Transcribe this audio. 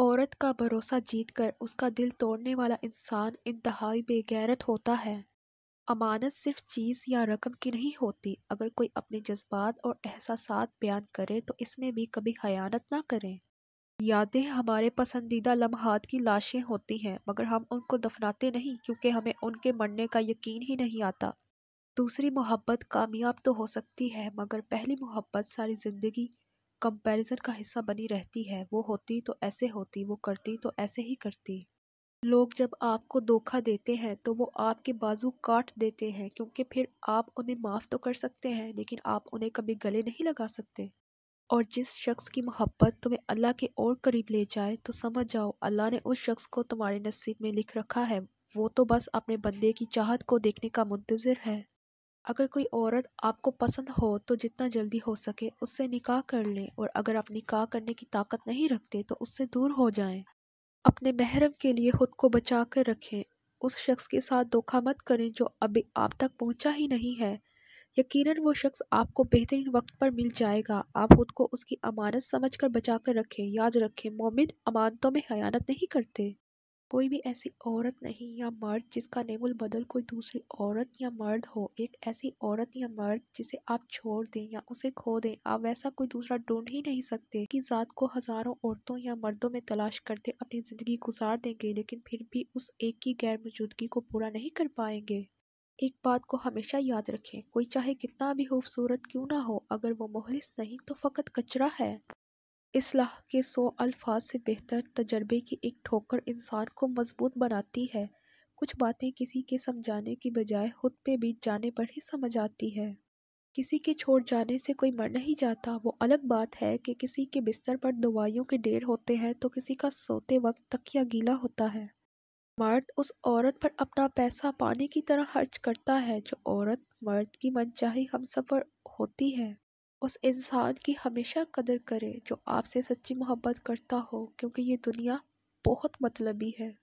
औरत का भरोसा जीतकर उसका दिल तोड़ने वाला इंसान इंतहाई बेगैरत होता है अमानत सिर्फ चीज़ या रकम की नहीं होती अगर कोई अपने जज्बात और एहसास बयान करे तो इसमें भी कभी हयानत ना करें यादें हमारे पसंदीदा लम्हात की लाशें होती हैं मगर हम उनको दफनाते नहीं क्योंकि हमें उनके मरने का यकीन ही नहीं आता दूसरी मोहब्बत कामयाब तो हो सकती है मगर पहली मोहब्बत सारी ज़िंदगी कंपैरिज़न का हिस्सा बनी रहती है वो होती तो ऐसे होती वो करती तो ऐसे ही करती लोग जब आपको धोखा देते हैं तो वो आपके बाजू काट देते हैं क्योंकि फिर आप उन्हें माफ़ तो कर सकते हैं लेकिन आप उन्हें कभी गले नहीं लगा सकते और जिस शख्स की मोहब्बत तुम्हें अल्लाह के और करीब ले जाए तो समझ जाओ अल्लाह ने उस शख्स को तुम्हारे नसीब में लिख रखा है वो तो बस अपने बंदे की चाहत को देखने का मुंतज़र है अगर कोई औरत आपको पसंद हो तो जितना जल्दी हो सके उससे निकाह कर लें और अगर आप निकाह करने की ताकत नहीं रखते तो उससे दूर हो जाएं। अपने महरम के लिए खुद को बचा कर रखें उस शख्स के साथ धोखा मत करें जो अभी आप तक पहुंचा ही नहीं है यकीनन वो शख्स आपको बेहतरीन वक्त पर मिल जाएगा आप खुद को उसकी अमानत समझ कर बचा कर रखें याद रखें मोमिन अमानतों में हयानत नहीं करते कोई भी ऐसी औरत नहीं या मर्द जिसका नेमुल बदल कोई दूसरी औरत या मर्द हो एक ऐसी औरत या मर्द जिसे आप छोड़ दें या उसे खो दें आप वैसा कोई दूसरा ढूंढ ही नहीं सकते कि ज़ात को हज़ारों औरतों या मर्दों में तलाश करते अपनी ज़िंदगी गुजार देंगे लेकिन फिर भी उस एक की गैर मौजूदगी को पूरा नहीं कर पाएंगे एक बात को हमेशा याद रखें कोई चाहे कितना भी खूबसूरत क्यों ना हो अगर वो मुहलिस नहीं तो फ़कत कचरा है इसलाह के सौ अल्फाज से बेहतर तजर्बे की एक ठोकर इंसान को मजबूत बनाती है कुछ बातें किसी के समझाने की बजाय खुद पे बीत जाने पर ही समझ आती है किसी के छोड़ जाने से कोई मर नहीं जाता वो अलग बात है कि किसी के बिस्तर पर दवाइयों के ढेर होते हैं तो किसी का सोते वक्त तकिया गीला होता है मर्द उस औरत पर अपना पैसा पानी की तरह खर्च करता है जो औरत मर्द की मनचाही हमसफ़र होती है उस इंसान की हमेशा कदर करें जो आपसे सच्ची मोहब्बत करता हो क्योंकि ये दुनिया बहुत मतलबी है